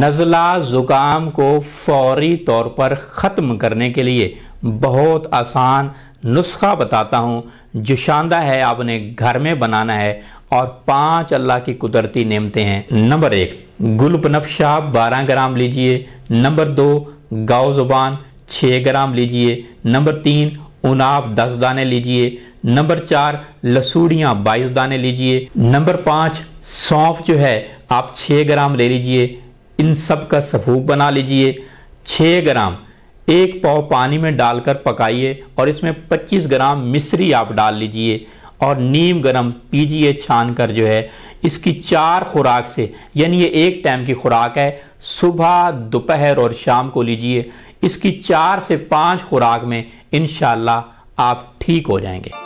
नज़ला ज़ुकाम को फौरी तौर पर ख़त्म करने के लिए बहुत आसान नुस्खा बताता हूँ जो शानदा है आपने घर में बनाना है और पांच अल्लाह की कुदरती नेमते हैं नंबर एक गुलपनफशा बारह ग्राम लीजिए नंबर दो गाओ ज़ुबान छः ग्राम लीजिए नंबर तीन उनाब दस दाने लीजिए नंबर चार लसूड़ियाँ बाईस दाने लीजिए नंबर पाँच सौंफ जो है आप छः ग्राम ले लीजिए इन सब का सफूप बना लीजिए 6 ग्राम एक पाव पानी में डालकर पकाइए और इसमें 25 ग्राम मिश्री आप डाल लीजिए और नीम गरम पीजिए छान कर जो है इसकी चार खुराक से यानी ये एक टाइम की खुराक है सुबह दोपहर और शाम को लीजिए इसकी चार से पांच खुराक में इन आप ठीक हो जाएंगे